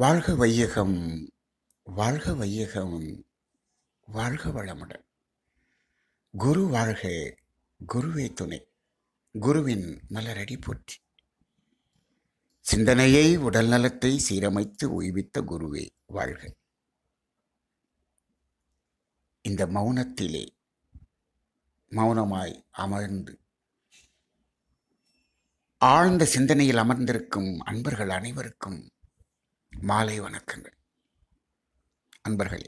வாழ்க வையகம் வாழ்க வையகம் வாழ்க வளமுடன் குரு வாழ்க குருவே துணை குருவின் மலரடி போற்றி சிந்தனையை உடல் நலத்தை சீரமைத்து ஓய்வித்த குருவே வாழ்க இந்த மௌனத்திலே மௌனமாய் அமர்ந்து ஆழ்ந்த சிந்தனையில் அமர்ந்திருக்கும் அன்பர்கள் அனைவருக்கும் மாலை வணக்கங்கள் அன்பர்களே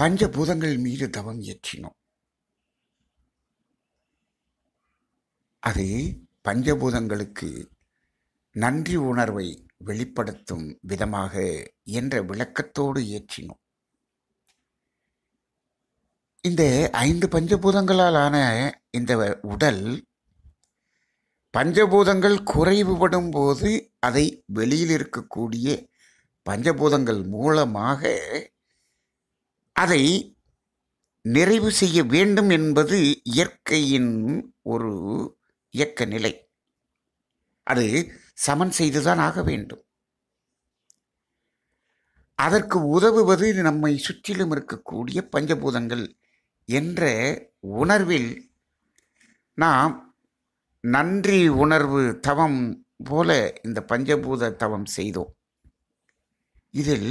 பஞ்சபூதங்கள் மீது தவம் இயற்றினோம் அது பஞ்சபூதங்களுக்கு நன்றி உணர்வை வெளிப்படுத்தும் விதமாக என்ற விளக்கத்தோடு இயற்றினோம் இந்த ஐந்து பஞ்சபூதங்களால் ஆன இந்த உடல் பஞ்சபூதங்கள் குறைவுபடும் போது அதை வெளியில் இருக்கக்கூடிய பஞ்சபூதங்கள் மூலமாக அதை நிறைவு செய்ய வேண்டும் என்பது இயற்கையின் ஒரு இயக்க நிலை அது சமன் செய்துதான் ஆக வேண்டும் அதற்கு உதவுவது நம்மை சுற்றிலும் இருக்கக்கூடிய பஞ்சபூதங்கள் என்ற உணர்வில் நாம் நன்றி உணர்வு தவம் போல இந்த பஞ்சபூத தவம் செய்தோம் இதில்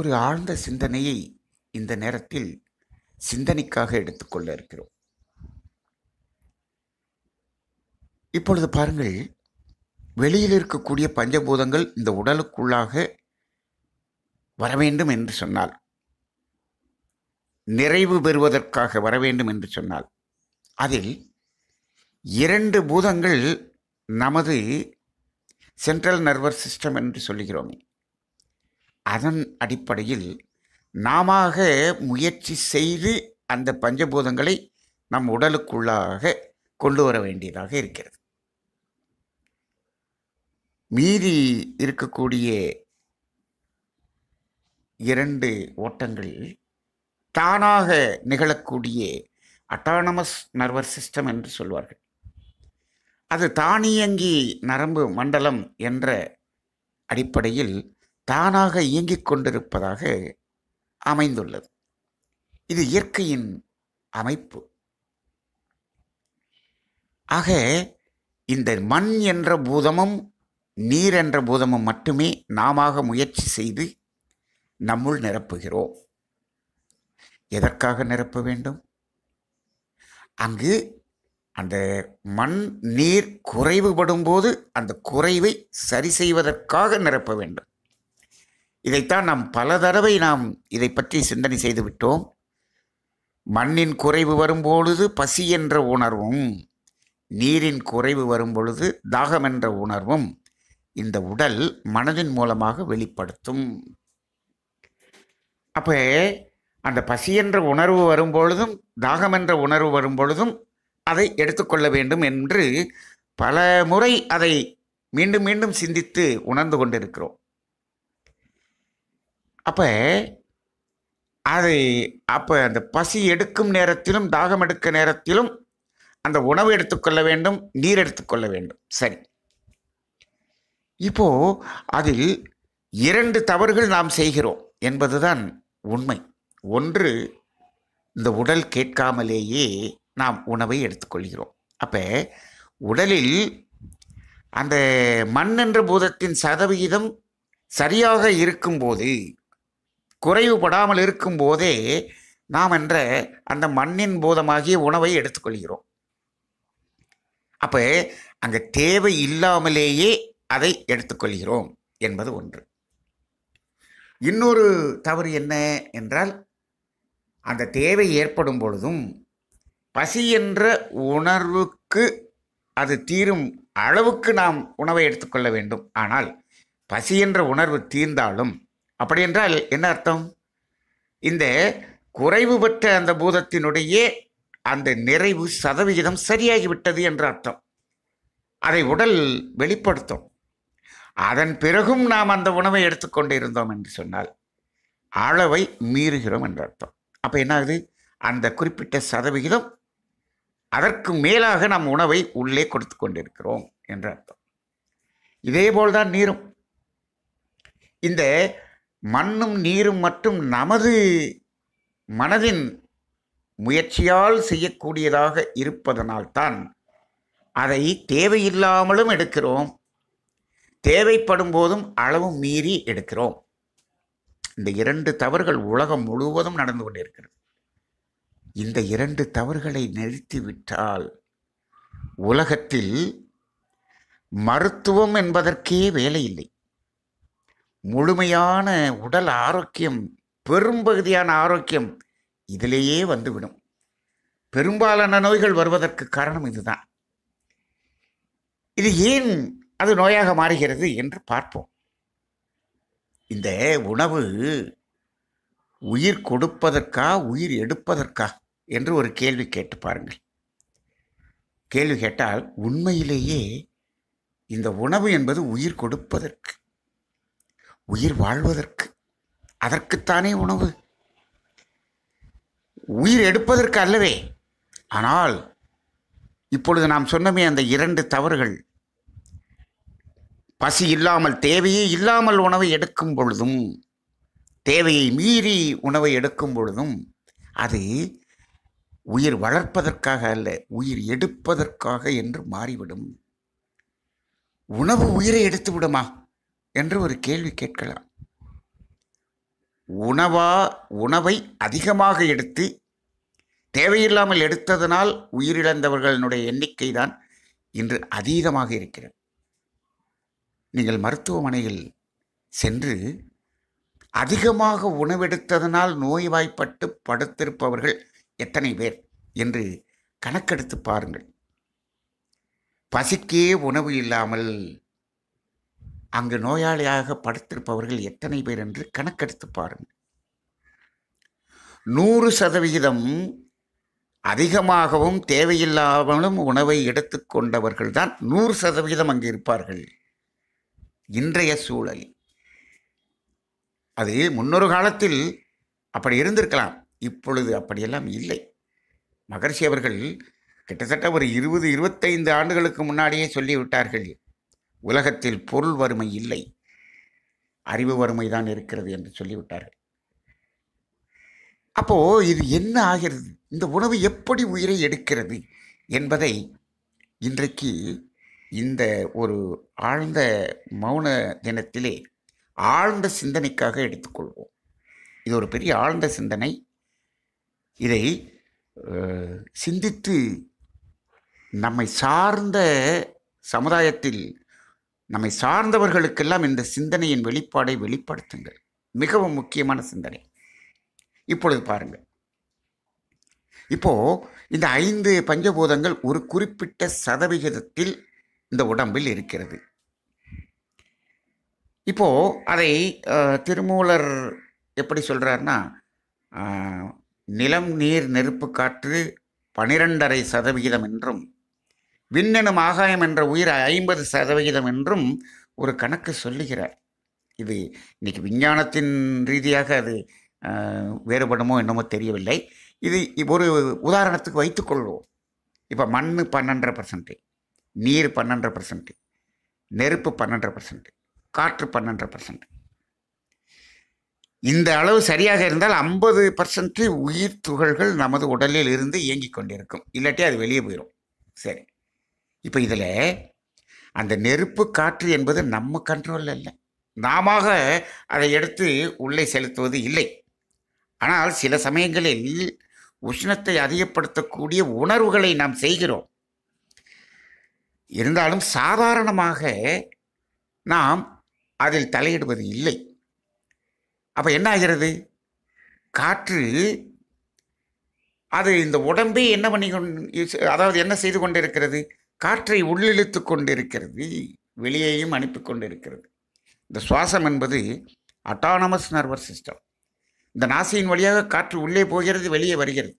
ஒரு ஆழ்ந்த சிந்தனையை இந்த நேரத்தில் சிந்தனைக்காக எடுத்துக்கொள்ள இருக்கிறோம் இப்பொழுது பாருங்கள் வெளியில் இருக்கக்கூடிய பஞ்சபூதங்கள் இந்த உடலுக்குள்ளாக வர வேண்டும் என்று சொன்னால் நிறைவு பெறுவதற்காக வர வேண்டும் என்று சொன்னால் அதில் இரண்டு பூதங்கள் நமது சென்ட்ரல் நர்வஸ் சிஸ்டம் என்று சொல்லுகிறோமே அதன் அடிப்படையில் நாம முயற்சி செய்து அந்த பஞ்சபூதங்களை நம் உடலுக்குள்ளாக கொண்டு வர வேண்டியதாக இருக்கிறது மீறி இருக்கக்கூடிய இரண்டு ஓட்டங்கள் தானாக நிகழக்கூடிய அட்டானமஸ் நர்வஸ் சிஸ்டம் என்று சொல்வார்கள் அது தானியங்கி நரம்பு மண்டலம் என்ற அடிப்படையில் தானாக இயங்கிக் கொண்டிருப்பதாக அமைந்துள்ளது இது இயற்கையின் அமைப்பு ஆக இந்த மண் என்ற பூதமும் நீர் என்ற பூதமும் மட்டுமே நாம முயற்சி செய்து நம்முள் நிரப்புகிறோம் எதற்காக நிரப்ப வேண்டும் அங்கு அந்த மண் நீர் குறைவுபடும் போது அந்த குறைவை சரி செய்வதற்காக நிரப்ப வேண்டும் இதைத்தான் நாம் பல தடவை நாம் இதை பற்றி சிந்தனை செய்துவிட்டோம் மண்ணின் குறைவு வரும்பொழுது பசி என்ற உணர்வும் நீரின் குறைவு வரும்பொழுது தாகம் என்ற உணர்வும் இந்த உடல் மனதின் மூலமாக வெளிப்படுத்தும் அப்போ அந்த பசி என்ற உணர்வு வரும்பொழுதும் தாகம் என்ற உணர்வு வரும்பொழுதும் அதை எடுத்துக்கொள்ள வேண்டும் என்று பல முறை அதை மீண்டும் மீண்டும் சிந்தித்து உணர்ந்து கொண்டிருக்கிறோம் அப்போ அதை அப்போ அந்த பசி எடுக்கும் நேரத்திலும் தாகம் எடுக்க நேரத்திலும் அந்த உணவு எடுத்துக்கொள்ள வேண்டும் நீர் எடுத்துக்கொள்ள வேண்டும் சரி இப்போ அதில் இரண்டு தவறுகள் நாம் செய்கிறோம் என்பதுதான் உண்மை ஒன்று இந்த உடல் கேட்காமலேயே நாம் உணவை எடுத்துக்கொள்கிறோம் அப்போ உடலில் அந்த மண் என்ற பூதத்தின் சதவிகிதம் சரியாக இருக்கும்போது குறைவுபடாமல் இருக்கும்போதே நாம் என்ற அந்த மண்ணின் பூதமாகிய உணவை எடுத்துக்கொள்கிறோம் அப்போ அங்கே தேவை இல்லாமலேயே அதை எடுத்துக்கொள்கிறோம் என்பது ஒன்று இன்னொரு தவறு என்ன என்றால் அந்த தேவை ஏற்படும் பொழுதும் பசி என்ற உணர்வுக்கு அது தீரும் அளவுக்கு நாம் உணவை எடுத்துக்கொள்ள வேண்டும் ஆனால் பசி என்ற உணர்வு தீர்ந்தாலும் அப்படி என்றால் என்ன அர்த்தம் இந்த குறைவு பெற்ற அந்த பூதத்தினுடைய அந்த நிறைவு சதவிகிதம் சரியாகிவிட்டது என்ற அர்த்தம் அதை உடல் வெளிப்படுத்தும் அதன் பிறகும் நாம் அந்த உணவை எடுத்துக்கொண்டு இருந்தோம் என்று சொன்னால் அளவை மீறுகிறோம் என்ற அர்த்தம் அப்போ என்னாகுது அந்த குறிப்பிட்ட சதவிகிதம் அதற்கு மேலாக நம் உணவை உள்ளே கொடுத்து கொண்டிருக்கிறோம் என்று அர்த்தம் இதேபோல் தான் நீரும் இந்த மண்ணும் நீரும் மட்டும் நமது மனதின் முயற்சியால் செய்யக்கூடியதாக இருப்பதனால்தான் அதை தேவையில்லாமலும் எடுக்கிறோம் தேவைப்படும் போதும் அளவு மீறி எடுக்கிறோம் இந்த இரண்டு தவறுகள் உலகம் முழுவதும் நடந்து கொண்டிருக்கிறது இந்த இரண்டு தவறுகளை நிறுத்திவிட்டால் உலகத்தில் மருத்துவம் என்பதற்கே வேலை இல்லை முழுமையான உடல் ஆரோக்கியம் பெரும்பகுதியான ஆரோக்கியம் இதிலேயே வந்துவிடும் பெரும்பாலான நோய்கள் வருவதற்கு காரணம் இதுதான் இது ஏன் அது நோயாக மாறுகிறது என்று பார்ப்போம் இந்த உணவு உயிர் கொடுப்பதற்கா உயிர் எடுப்பதற்கா என்று ஒரு கேள்வி கேட்டு பாருங்கள் கேள்வி கேட்டால் உண்மையிலேயே இந்த உணவு என்பது உயிர் கொடுப்பதற்கு உயிர் வாழ்வதற்கு அதற்குத்தானே உணவு உயிர் எடுப்பதற்கு அல்லவே ஆனால் இப்பொழுது நாம் சொன்னமே அந்த இரண்டு தவறுகள் பசி இல்லாமல் தேவையே இல்லாமல் உணவை எடுக்கும் பொழுதும் தேவையை மீறி உணவை எடுக்கும் பொழுதும் அது உயிர் வளர்ப்பதற்காக அல்ல உயிர் எடுப்பதற்காக என்று மாறிவிடும் உணவு உயிரை எடுத்து விடுமா என்று ஒரு கேள்வி கேட்கலாம் உணவா உணவை அதிகமாக எடுத்து தேவையில்லாமல் எடுத்ததனால் உயிரிழந்தவர்களினுடைய எண்ணிக்கை தான் இன்று அதீதமாக இருக்கிறது நீங்கள் மருத்துவமனையில் சென்று அதிகமாக உணவெடுத்ததனால் நோய்வாய்ப்பட்டு படுத்திருப்பவர்கள் எத்தனை பேர் என்று கணக்கெடுத்து பாருங்கள் பசிக்கே உணவு இல்லாமல் அங்கு நோயாளியாக படுத்திருப்பவர்கள் எத்தனை பேர் என்று கணக்கெடுத்து பாருங்கள் நூறு சதவிகிதம் அதிகமாகவும் தேவையில்லாமலும் உணவை எடுத்துக்கொண்டவர்கள் தான் நூறு சதவிகிதம் அங்கு இருப்பார்கள் இன்றைய சூழல் அது முன்னொரு காலத்தில் அப்படி இருந்திருக்கலாம் இப்பொழுது அப்படியெல்லாம் இல்லை மகர்ஷி அவர்கள் கிட்டத்தட்ட ஒரு இருபது இருபத்தைந்து ஆண்டுகளுக்கு முன்னாடியே சொல்லிவிட்டார்கள் உலகத்தில் பொருள் வறுமை இல்லை அறிவு வறுமை தான் இருக்கிறது என்று சொல்லிவிட்டார்கள் அப்போ இது என்ன ஆகிறது இந்த உணவு எப்படி உயிரை எடுக்கிறது என்பதை இன்றைக்கு இந்த ஒரு ஆழ்ந்த மௌன தினத்திலே ஆழ்ந்த சிந்தனைக்காக எடுத்துக்கொள்வோம் இது ஒரு பெரிய ஆழ்ந்த சிந்தனை இதை சிந்தித்து நம்மை சார்ந்த சமுதாயத்தில் நம்மை சார்ந்தவர்களுக்கெல்லாம் இந்த சிந்தனையின் வெளிப்பாடை வெளிப்படுத்துங்கள் மிகவும் முக்கியமான சிந்தனை இப்பொழுது பாருங்கள் இப்போது இந்த ஐந்து பஞ்சபூதங்கள் ஒரு குறிப்பிட்ட சதவிகிதத்தில் இந்த உடம்பில் இருக்கிறது இப்போது அதை திருமூலர் எப்படி சொல்கிறாருன்னா நிலம் நீர் நெருப்பு காற்று பனிரெண்டரை சதவிகிதம் என்றும் விண்ணெனும் ஆகாயம் என்ற உயிர் ஐம்பது சதவிகிதம் என்றும் ஒரு கணக்கு சொல்லுகிறார் இது இன்னைக்கு விஞ்ஞானத்தின் ரீதியாக அது வேறுபடுமோ என்னமோ தெரியவில்லை இது ஒரு உதாரணத்துக்கு வைத்துக்கொள்வோம் இப்போ மண் பன்னெண்டரை பர்சன்ட்டு நீர் பன்னெண்டரை பர்சன்ட்டு நெருப்பு பன்னெண்டரை பர்சன்ட்டு காற்று பன்னெண்டரை பர்சன்ட்டு இந்த அளவு சரியாக இருந்தால் ஐம்பது பர்சன்ட் உயிர் துகள்கள் நமது உடலில் இருந்து இயங்கிக் கொண்டிருக்கும் இல்லாட்டி அது வெளியே போயிடும் சரி இப்போ இதில் அந்த நெருப்பு காற்று என்பது நம்ம கண்ட்ரோலில் இல்லை நாம அதை எடுத்து உள்ளே செலுத்துவது இல்லை ஆனால் சில சமயங்களில் உஷ்ணத்தை அதிகப்படுத்தக்கூடிய உணர்வுகளை நாம் செய்கிறோம் இருந்தாலும் சாதாரணமாக நாம் அதில் தலையிடுவது இல்லை அப்போ என்ன ஆகிறது காற்று அது இந்த உடம்பே என்ன பண்ணி அதாவது என்ன செய்து கொண்டிருக்கிறது காற்றை உள்ளிழுத்து கொண்டிருக்கிறது வெளியேயும் அனுப்பி கொண்டிருக்கிறது இந்த சுவாசம் என்பது அட்டானமஸ் நர்வஸ் சிஸ்டம் இந்த நாசியின் வழியாக காற்று உள்ளே போகிறது வெளியே வருகிறது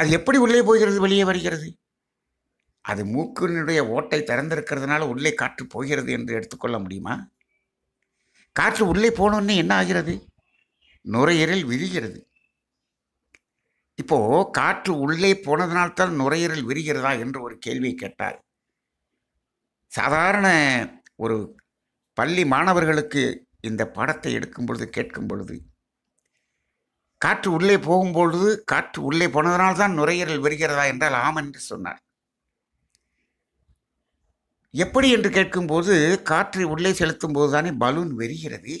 அது எப்படி உள்ளே போகிறது வெளியே வருகிறது அது மூக்கினுடைய ஓட்டை திறந்திருக்கிறதுனால உள்ளே காற்று போகிறது என்று எடுத்துக்கொள்ள முடியுமா காற்று உள்ளே போனோன்னே என்ன ஆகிறது நுரையீரல் விரிகிறது இப்போது காற்று உள்ளே போனதினால்தான் நுரையீரல் விரிகிறதா என்று ஒரு கேள்வியை கேட்டார் சாதாரண ஒரு பள்ளி மாணவர்களுக்கு இந்த பாடத்தை எடுக்கும் பொழுது கேட்கும் பொழுது காற்று உள்ளே போகும்பொழுது காற்று உள்ளே போனதனால்தான் நுரையீரல் விரிகிறதா என்றால் ஆம் என்று சொன்னார் எப்படி என்று கேட்கும்போது காற்றை உள்ளே செலுத்தும் போது தானே பலூன் வெறுகிறது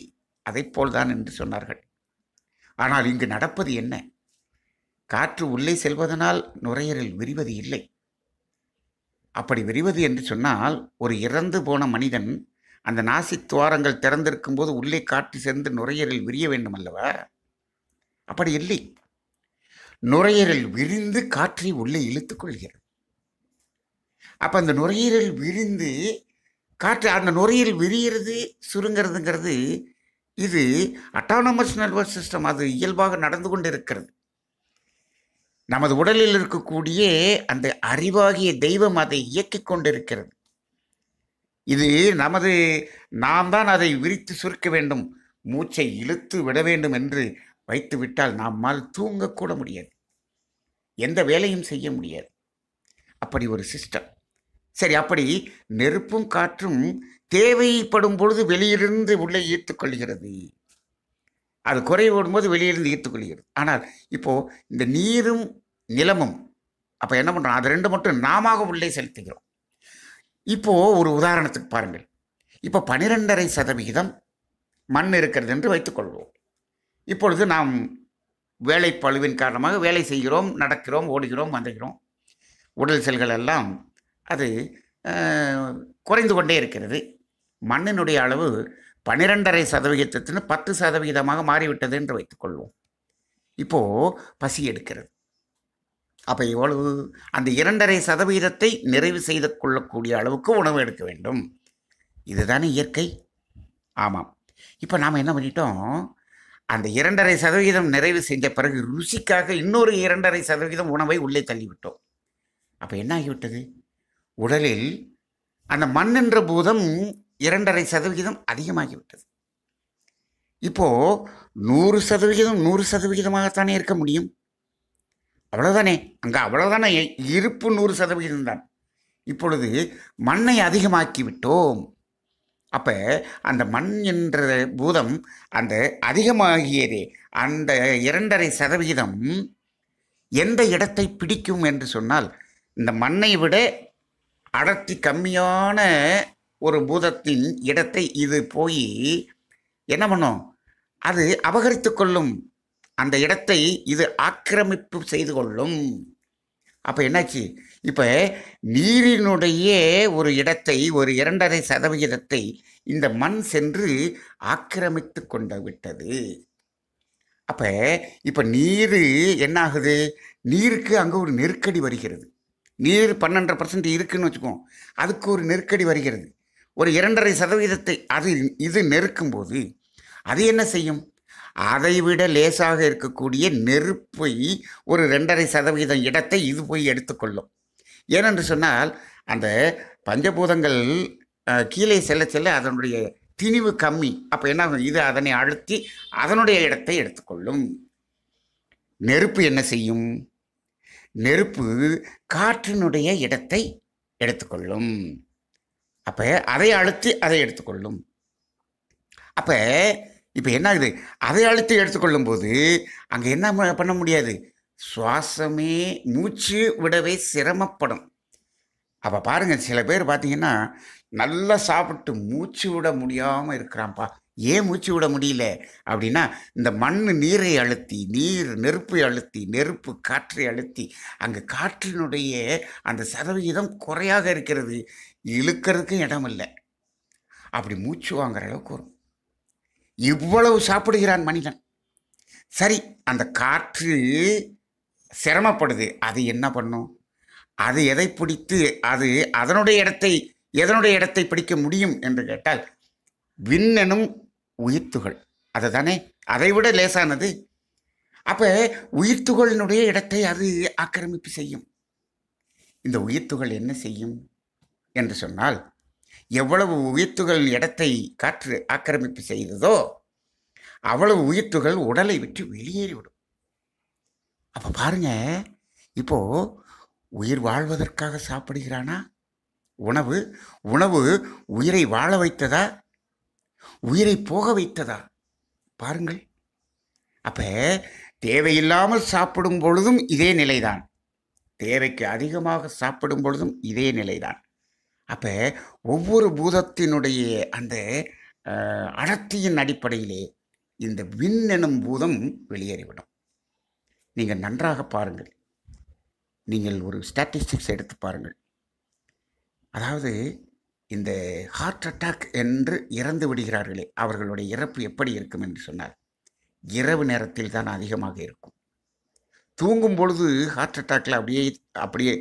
அதை போல்தான் என்று சொன்னார்கள் ஆனால் இங்கு நடப்பது என்ன காற்று உள்ளே செல்வதனால் நுரையீரல் விரிவது இல்லை அப்படி விரிவது என்று சொன்னால் ஒரு இறந்து போன மனிதன் அந்த நாசித் துவாரங்கள் திறந்திருக்கும் போது உள்ளே காற்று சேர்ந்து நுரையீரல் விரிய வேண்டும் அல்லவா அப்படி இல்லை நுரையீரல் விரிந்து காற்றை உள்ளே இழுத்துக்கொள்கிறது கொள்கிறது அப்போ அந்த நுரையீரல் விரிந்து காற்று அந்த நுரையீரல் விரிகிறது சுருங்கிறதுங்கிறது இது அட்டானமஸ் நர்வஸ் சிஸ்டம் அது இயல்பாக நடந்து கொண்டு இருக்கிறது நமது உடலில் இருக்கக்கூடிய அந்த அறிவாகிய தெய்வம் அதை இயக்கி கொண்டிருக்கிறது இது நமது நாம் தான் அதை விரித்து சுருக்க வேண்டும் மூச்சை இழுத்து விட வேண்டும் என்று வைத்துவிட்டால் நம்மால் தூங்கக்கூட முடியாது எந்த வேலையும் செய்ய முடியாது அப்படி ஒரு சிஸ்டம் சரி அப்படி நெருப்பும் காற்றும் தேவைப்படும் பொழுது வெளியிலிருந்து உள்ளே ஈர்த்துக்கொள்கிறது அது குறைவிடும் போது வெளியிலிருந்து ஈர்த்துக்கொள்கிறது ஆனால் இப்போது இந்த நீரும் நிலமும் அப்போ என்ன பண்ணுறோம் அது ரெண்டு மட்டும் நாம உள்ளே செலுத்துகிறோம் இப்போது ஒரு உதாரணத்துக்கு பாருங்கள் இப்போ பனிரெண்டரை சதவிகிதம் மண் இருக்கிறது என்று வைத்துக்கொள்வோம் இப்பொழுது நாம் வேலைப்பழுவின் காரணமாக வேலை செய்கிறோம் நடக்கிறோம் ஓடுகிறோம் வந்துகிறோம் உடல் செல்கள் எல்லாம் அது குறைந்து கொண்டே இருக்கிறது மண்ணினுடைய அளவு பன்னிரெண்டரை சதவிகிதத்தின் பத்து சதவிகிதமாக மாறிவிட்டது என்று வைத்துக்கொள்வோம் இப்போது பசி எடுக்கிறது அப்போ எவ்வளவு அந்த இரண்டரை சதவீதத்தை நிறைவு செய்து கொள்ளக்கூடிய அளவுக்கு உணவு எடுக்க வேண்டும் இதுதானே இயற்கை ஆமாம் இப்போ நாம் என்ன பண்ணிட்டோம் அந்த இரண்டரை சதவீதம் நிறைவு செஞ்ச பிறகு ருசிக்காக இன்னொரு இரண்டரை சதவீதம் உணவை உள்ளே தள்ளிவிட்டோம் அப்போ என்ன ஆகிவிட்டது உடலில் அந்த மண் என்ற பூதம் இரண்டரை சதவிகிதம் அதிகமாகிவிட்டது இப்போது நூறு சதவிகிதம் நூறு சதவிகிதமாகத்தானே இருக்க முடியும் அவ்வளோதானே அங்கே அவ்வளோதானே இருப்பு நூறு சதவிகிதம் தான் இப்பொழுது மண்ணை அதிகமாக்கி விட்டோம் அப்போ அந்த மண் என்ற பூதம் அந்த அதிகமாகியதே அந்த இரண்டரை சதவிகிதம் எந்த இடத்தை பிடிக்கும் என்று சொன்னால் இந்த மண்ணை விட அடர்த்தி கம்மியான ஒரு பூதத்தின் இடத்தை இது போய் என்ன பண்ணும் அது அபகரித்து கொள்ளும் அந்த இடத்தை இது ஆக்கிரமிப்பு செய்து கொள்ளும் அப்போ என்னாச்சு இப்போ நீரினுடைய ஒரு இடத்தை ஒரு இரண்டரை சதவிகிதத்தை இந்த மண் சென்று ஆக்கிரமித்து கொண்டு விட்டது அப்போ இப்போ நீர் என்னாகுது நீருக்கு அங்கே ஒரு நெருக்கடி வருகிறது நீர் பன்னெண்டரை பர்சன்ட் இருக்குதுன்னு வச்சுக்கோம் அதுக்கு ஒரு நெருக்கடி வருகிறது ஒரு இரண்டரை சதவீதத்தை அது இது நெருக்கும்போது அது என்ன செய்யும் அதைவிட லேசாக இருக்கக்கூடிய நெருப்பை ஒரு ரெண்டரை சதவீதம் இடத்தை இது போய் எடுத்துக்கொள்ளும் ஏனென்று சொன்னால் அந்த பஞ்சபூதங்கள் கீழே செல்ல செல்ல அதனுடைய திணிவு கம்மி அப்போ என்ன இது அதனை அழுத்தி அதனுடைய இடத்தை எடுத்துக்கொள்ளும் நெருப்பு என்ன செய்யும் நெருப்பு காற்றினுடைய இடத்தை எடுத்துக்கொள்ளும் அப்போ அதை அழுத்தி அதை எடுத்துக்கொள்ளும் அப்போ இப்போ என்ன ஆகுது அதை அழுத்தி எடுத்துக்கொள்ளும் போது அங்கே என்ன பண்ண முடியாது சுவாசமே மூச்சு விடவே சிரமப்படும் அப்போ பாருங்கள் சில பேர் பார்த்தீங்கன்னா நல்லா சாப்பிட்டு மூச்சு விட முடியாமல் இருக்கிறான்ப்பா ஏன் மூச்சு விட முடியல அப்படின்னா இந்த மண் நீரை அழுத்தி நீர் நெருப்பை அழுத்தி நெருப்பு காற்றை அழுத்தி அங்கே காற்றினுடைய அந்த சதவிகிதம் குறையாக இருக்கிறது இழுக்கிறதுக்கும் இடம் இல்லை அப்படி மூச்சு வாங்குற அளவுக்கு வரும் இவ்வளவு சாப்பிடுகிறான் மனிதன் சரி அந்த காற்று சிரமப்படுது அது என்ன பண்ணும் அது எதை பிடித்து அது அதனுடைய இடத்தை எதனுடைய இடத்தை பிடிக்க முடியும் என்று கேட்டால் விண்ணனும் உயிர்த்துகள் அதை தானே அதை விட லேசானது அப்போ உயிர்த்துகளினுடைய இடத்தை அது ஆக்கிரமிப்பு செய்யும் இந்த உயிர்த்துகள் என்ன செய்யும் என்று சொன்னால் எவ்வளவு உயிர்த்துகள் இடத்தை காற்று ஆக்கிரமிப்பு செய்ததோ அவ்வளவு உயிர்த்துகள் உடலை விட்டு வெளியேறிவிடும் அப்போ பாருங்க இப்போ உயிர் வாழ்வதற்காக சாப்பிடுகிறானா உணவு உணவு உயிரை வாழ வைத்ததா உயிரை போக வைத்ததா பாருங்கள் அப்போ தேவையில்லாமல் சாப்பிடும் பொழுதும் இதே நிலைதான் தேவைக்கு அதிகமாக சாப்பிடும் பொழுதும் இதே நிலைதான் அப்போ ஒவ்வொரு பூதத்தினுடைய அந்த அடர்த்தியின் அடிப்படையிலே இந்த விண் எனும் பூதம் வெளியேறிவிடும் நீங்கள் நன்றாக பாருங்கள் நீங்கள் ஒரு ஸ்டாட்டிஸ்டிக்ஸ் எடுத்து பாருங்கள் அதாவது இந்த ஹார்ட் அட்டாக் என்று இறந்து விடுகிறார்களே அவர்களுடைய இறப்பு எப்படி இருக்கும் என்று சொன்னார் இரவு நேரத்தில் தான் அதிகமாக இருக்கும் தூங்கும் பொழுது ஹார்ட் அட்டாக்கில் அப்படியே அப்படியே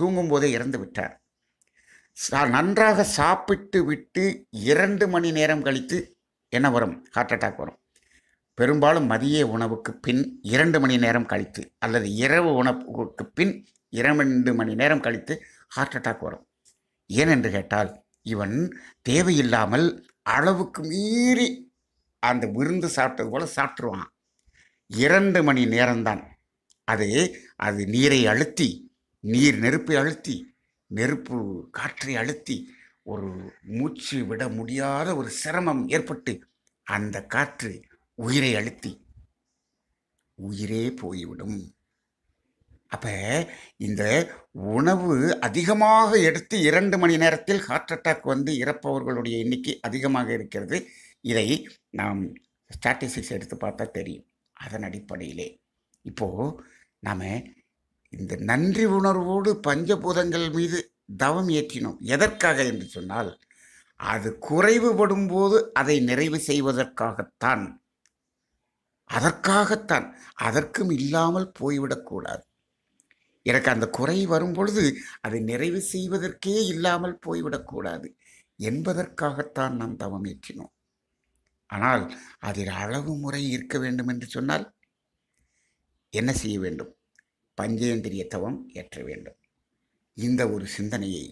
தூங்கும் போதே இறந்து விட்டார் நன்றாக சாப்பிட்டு விட்டு இரண்டு மணி நேரம் கழித்து என்ன வரும் ஹார்ட் அட்டாக் வரும் பெரும்பாலும் மதிய உணவுக்கு பின் இரண்டு மணி நேரம் கழித்து அல்லது இரவு உணவுக்கு பின் இரண்டு மணி நேரம் கழித்து ஹார்ட் அட்டாக் வரும் ஏனென்று கேட்டால் இவன் தேவையில்லாமல் அளவுக்கு மீறி அந்த விருந்து சாப்பிட்டது போல் சாப்பிட்ருவான் இரண்டு மணி நேரம்தான் அது அது நீரை அழுத்தி நீர் நெருப்பை அழுத்தி நெருப்பு காற்றை அழுத்தி ஒரு மூச்சு விட முடியாத ஒரு சிரமம் ஏற்பட்டு அந்த காற்று உயிரை அழுத்தி உயிரே போய்விடும் அப்போ இந்த உணவு அதிகமாக எடுத்து இரண்டு மணி நேரத்தில் ஹார்ட் அட்டாக் வந்து இறப்பவர்களுடைய எண்ணிக்கை அதிகமாக இருக்கிறது இதை நாம் ஸ்டாட்டிஸ்டிக்ஸ் எடுத்து பார்த்தா தெரியும் அதன் அடிப்படையிலே இப்போது நாம் இந்த நன்றி உணர்வோடு பஞ்சபூதங்கள் மீது தவம் ஏற்றினோம் எதற்காக என்று சொன்னால் அது குறைவுபடும் போது அதை நிறைவு செய்வதற்காகத்தான் அதற்காகத்தான் அதற்கும் இல்லாமல் போய்விடக்கூடாது எனக்கு அந்த குறை வரும் பொழுது அதை நிறைவு செய்வதற்கே இல்லாமல் போய்விடக்கூடாது என்பதற்காகத்தான் நாம் தவம் ஏற்றினோம் ஆனால் அதில் அளவு முறை இருக்க வேண்டும் என்று சொன்னால் என்ன செய்ய வேண்டும் பஞ்சேந்திரிய தவம் ஏற்ற வேண்டும் இந்த ஒரு சிந்தனையை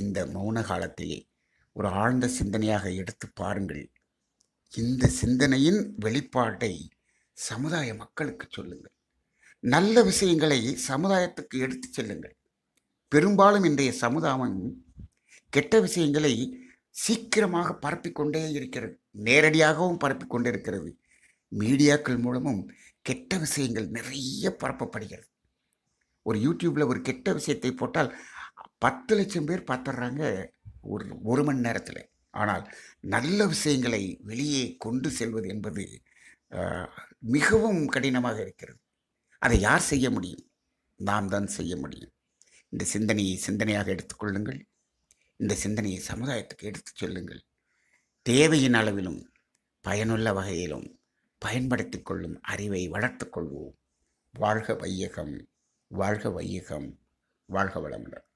இந்த மௌன காலத்திலே ஒரு ஆழ்ந்த சிந்தனையாக எடுத்து பாருங்கள் இந்த சிந்தனையின் வெளிப்பாட்டை சமுதாய மக்களுக்கு சொல்லுங்கள் நல்ல விஷயங்களை சமுதாயத்துக்கு எடுத்து செல்லுங்கள் பெரும்பாலும் இன்றைய சமுதாயம் கெட்ட விஷயங்களை சீக்கிரமாக பரப்பிக்கொண்டே இருக்கிறது நேரடியாகவும் பரப்பிக்கொண்டே இருக்கிறது மீடியாக்கள் மூலமும் கெட்ட விஷயங்கள் நிறைய பரப்பப்படுகிறது ஒரு யூடியூப்பில் ஒரு கெட்ட விஷயத்தை போட்டால் பத்து லட்சம் பேர் பார்த்துட்றாங்க ஒரு ஒரு மணி நேரத்தில் ஆனால் நல்ல விஷயங்களை வெளியே கொண்டு செல்வது என்பது மிகவும் கடினமாக இருக்கிறது அதை யார் செய்ய முடியும் நாம் தான் செய்ய முடியும் இந்த சிந்தனையை சிந்தனையாக எடுத்துக்கொள்ளுங்கள் இந்த சிந்தனையை சமுதாயத்துக்கு எடுத்துச் சொல்லுங்கள் தேவையின் அளவிலும் பயனுள்ள வகையிலும் பயன்படுத்தி கொள்ளும் அறிவை வளர்த்துக்கொள்வோம் கொள்வோம் வாழ்க வையகம் வாழ்க வையகம் வாழ்க வளமுடன்